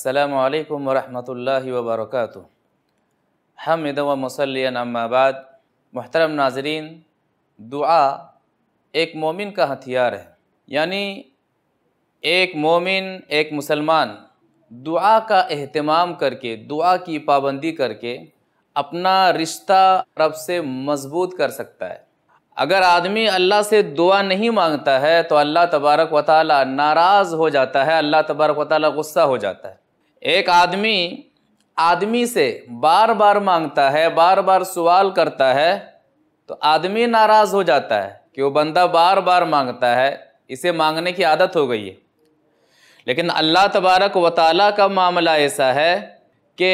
السلام علیکم ورحمۃ اللہ وبرکاتہ ہم و مسلی اما بعد محترم ناظرین دعا ایک مومن کا ہتھیار ہے یعنی ایک مومن ایک مسلمان دعا کا اہتمام کر کے دعا کی پابندی کر کے اپنا رشتہ رب سے مضبوط کر سکتا ہے اگر آدمی اللہ سے دعا نہیں مانگتا ہے تو اللہ تبارک و تعالیٰ ناراض ہو جاتا ہے اللہ تبارک و تعالیٰ غصہ ہو جاتا ہے ایک آدمی آدمی سے بار بار مانگتا ہے بار بار سوال کرتا ہے تو آدمی ناراض ہو جاتا ہے کہ وہ بندہ بار بار مانگتا ہے اسے مانگنے کی عادت ہو گئی ہے لیکن اللہ تبارک و تعالیٰ کا معاملہ ایسا ہے کہ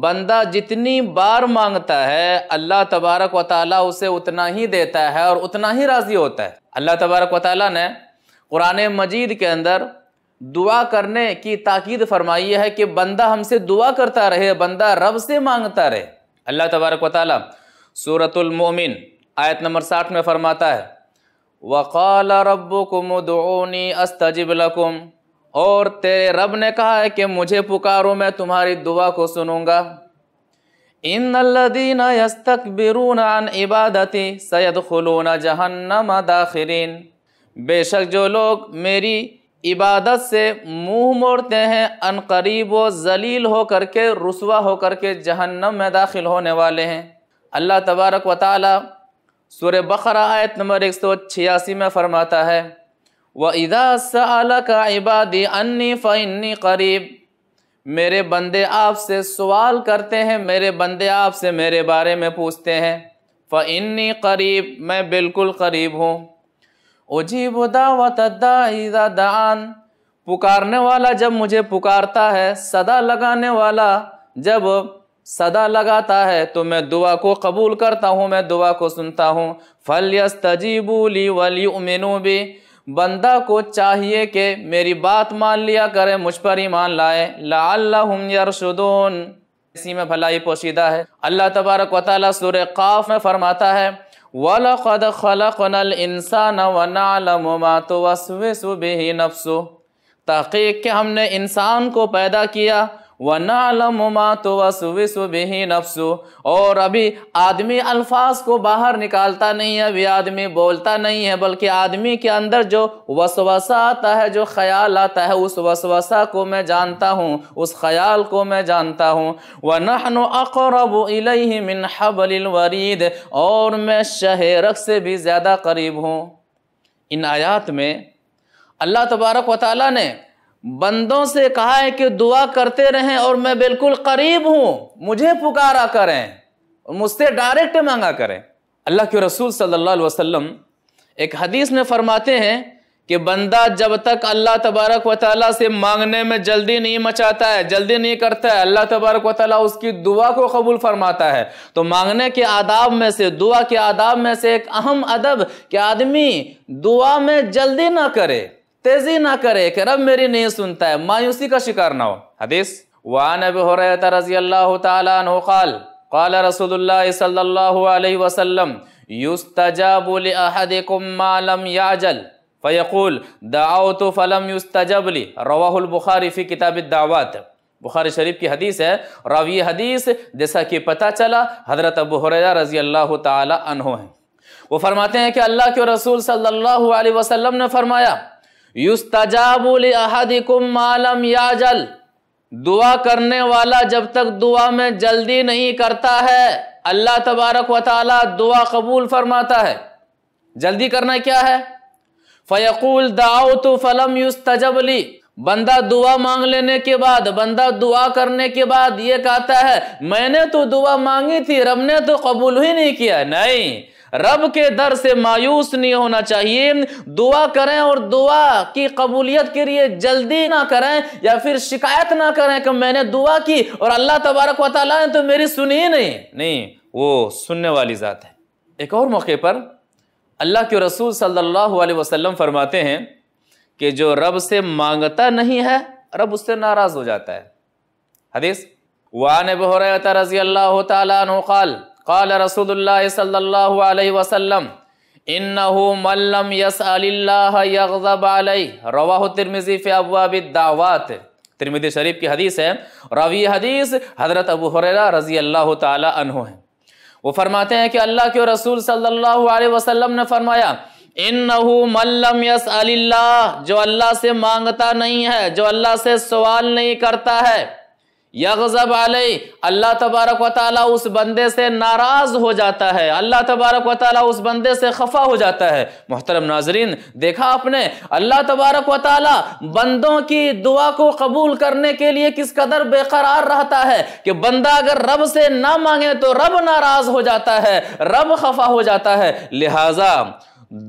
بندہ جتنی بار مانگتا ہے اللہ تبارک و تعالیٰ اسے اتنا ہی دیتا ہے اور اتنا ہی راضی ہوتا ہے اللہ تبارک و تعالیٰ نے قرآن مجید کے اندر دعا کرنے کی تاکید فرمائی ہے کہ بندہ ہم سے دعا کرتا رہے بندہ رب سے مانگتا رہے اللہ تبارک و تعالیٰ صورت المومن آیت نمبر ساٹھ میں فرماتا ہے وقال ربونی استجب الم اور تیرے رب نے کہا ہے کہ مجھے پکاروں میں تمہاری دعا کو سنوں گا تک عن عبادتی سید خلونہ جہنماً بے شک جو لوگ میری عبادت سے منہ موڑتے ہیں انقریب قریب و ذلیل ہو کر کے رسوا ہو کر کے جہنم میں داخل ہونے والے ہیں اللہ تبارک و تعالی سور بقرہ آیت نمبر ایک سو چھیاسی میں فرماتا ہے وَإِذَا سَأَلَكَ عِبَادِ أَنِّي فَإِنِّي قَرِيب میرے بندے آپ سے سوال کرتے ہیں میرے بندے آپ سے میرے بارے میں پوچھتے ہیں فَإِنِّي قَرِيب میں بالکل قریب ہوں دعوت دعان پکارنے والا جب مجھے پکارتا ہے صدا لگانے والا جب صدا لگاتا ہے تو میں دعا کو قبول کرتا ہوں میں دعا کو سنتا ہوں فَلْيَسْتَجِبُوا لِي وَلْيُؤْمِنُوا بِي بندہ کو چاہیے کہ میری بات مان لیا کرے مجھ پر ایمان لائے لَعَلَّهُمْ يَرْشُدُونَ اسی میں بھلائی پوشیدہ ہے اللہ تبارک و تعالیٰ سور قاف میں فرماتا ہے وَلَقَدْ خَلَقْنَا الْإِنسَانَ وَنَعْلَمُ مَا تُوَسْوِسُ بِهِ نَفْسُ تحقیق کہ ہم نے انسان کو پیدا کیا وَنَعْلَمُ مَا تو بِهِ نَفْسُ اور ابھی آدمی الفاظ کو باہر نکالتا نہیں ہے ابھی آدمی بولتا نہیں ہے بلکہ آدمی کے اندر جو وسوسہ آتا ہے جو خیال آتا ہے اس وسوسہ کو میں جانتا ہوں اس خیال کو میں جانتا ہوں وَنَحْنُ أَقْرَبُ إِلَيْهِ مِنْ حَبْلِ الْوَرِيدِ اور میں شہرک سے بھی زیادہ قریب ہوں ان آیات میں اللہ تبارک و تعالیٰ نے بندوں سے کہا ہے کہ دعا کرتے رہیں اور میں بالکل قریب ہوں مجھے پکارا کریں مجھ سے ڈائریکٹ مانگا کریں اللہ کے رسول صلی اللہ علیہ وسلم ایک حدیث میں فرماتے ہیں کہ بندہ جب تک اللہ تبارک و تعالیٰ سے مانگنے میں جلدی نہیں مچاتا ہے جلدی نہیں کرتا ہے اللہ تبارک و تعالیٰ اس کی دعا کو قبول فرماتا ہے تو مانگنے کے آداب میں سے دعا کے آداب میں سے ایک اہم ادب کہ آدمی دعا میں جلدی نہ کرے تیزی نہ کرے کہ رب میری نہیں سنتا ہے مایوسی کا شکار نہ ہو حدیث وعن ابی حریت رضی اللہ تعالی عنہ قال قال رسول اللہ صلی اللہ علیہ وسلم یستجاب لأحدكم ما لم یعجل فیقول دعوت فلم یستجاب لی رواہ البخاری فی کتاب الدعوات بخاری شریف کی حدیث ہے راوی حدیث جیسا کہ پتا چلا حضرت ابو حریرہ رضی اللہ تعالی عنہ ہیں وہ فرماتے ہیں کہ اللہ کے رسول صلی اللہ علیہ وسلم نے فرمایا یاجل دعا کرنے والا جب تک دعا میں جلدی نہیں کرتا ہے اللہ تبارک و تعالیٰ دعا قبول فرماتا ہے جلدی کرنا کیا ہے فیقول داؤ تو فلم یستجب لی بندہ دعا مانگ لینے کے بعد بندہ دعا کرنے کے بعد یہ کہتا ہے میں نے تو دعا مانگی تھی رب نے تو قبول ہی نہیں کیا نہیں رب کے در سے مایوس نہیں ہونا چاہیے دعا کریں اور دعا کی قبولیت کے لیے جلدی نہ کریں یا پھر شکایت نہ کریں کہ میں نے دعا کی اور اللہ تبارک و تعالیٰ نے تو میری سنی نہیں نہیں وہ سننے والی ذات ہے ایک اور موقع پر اللہ کے رسول صلی اللہ علیہ وسلم فرماتے ہیں کہ جو رب سے مانگتا نہیں ہے رب اس سے ناراض ہو جاتا ہے حدیث واہ رضی اللہ تعالیٰ قال قال رسول اللہ صلی اللہ علیہ وسلم انہو من لم يسأل اللہ یغضب علی رواہ ترمیزی فی ابواب الدعوات ترمیزی شریف کی حدیث ہے راوی حدیث حضرت ابو حریرہ رضی اللہ تعالی عنہ ہے وہ فرماتے ہیں کہ اللہ کے رسول صلی اللہ علیہ وسلم نے فرمایا انہو من لم يسأل اللہ جو اللہ سے مانگتا نہیں ہے جو اللہ سے سوال نہیں کرتا ہے غزہ علی اللہ تبارک و تعالیٰ اس بندے سے ناراض ہو جاتا ہے اللہ تبارک و تعالیٰ اس بندے سے خفا ہو جاتا ہے محترم ناظرین دیکھا آپ نے اللہ تبارک و تعالیٰ بندوں کی دعا کو قبول کرنے کے لیے کس قدر بے قرار رہتا ہے کہ بندہ اگر رب سے نہ مانگے تو رب ناراض ہو جاتا ہے رب خفا ہو جاتا ہے لہذا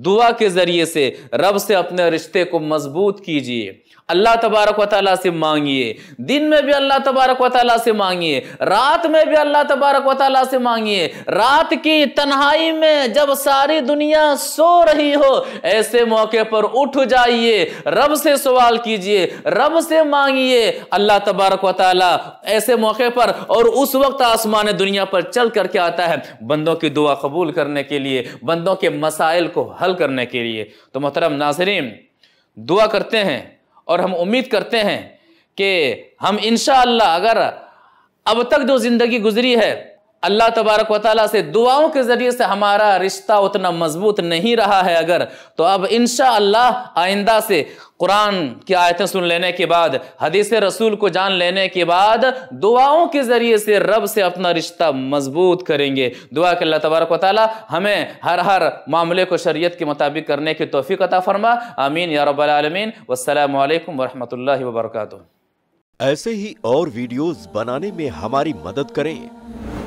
دعا کے ذریعے سے رب سے اپنے رشتے کو مضبوط کیجیے اللہ تبارک و تعالیٰ سے مانگیے دن میں بھی اللہ تبارک و تعالیٰ سے مانگیے رات میں بھی اللہ تبارک و تعالیٰ سے مانگیے رات کی تنہائی میں جب ساری دنیا سو رہی ہو ایسے موقع پر اٹھ جائیے رب سے سوال کیجئے رب سے مانگیے اللہ تبارک و تعالیٰ ایسے موقع پر اور اس وقت آسمان دنیا پر چل کر کے آتا ہے بندوں کی دعا قبول کرنے کے لیے بندوں کے مسائل کو حل کرنے کے لیے تو محترم ناظرین دعا کرتے ہیں اور ہم امید کرتے ہیں کہ ہم انشاءاللہ اگر اب تک جو زندگی گزری ہے اللہ تبارک و تعالیٰ سے دعاؤں کے ذریعے سے ہمارا رشتہ اتنا مضبوط نہیں رہا ہے اگر تو اب انشاءاللہ اللہ آئندہ سے قرآن کی آیتیں سن لینے کے بعد حدیث رسول کو جان لینے کے بعد دعاؤں کے ذریعے سے رب سے اپنا رشتہ مضبوط کریں گے دعا کہ اللہ تبارک و تعالیٰ ہمیں ہر ہر معاملے کو شریعت کے مطابق کرنے کی توفیق عطا فرما آمین یا رب العالمین والسلام علیکم ورحمۃ اللہ وبرکاتہ ایسے ہی اور ویڈیوز بنانے میں ہماری مدد کریں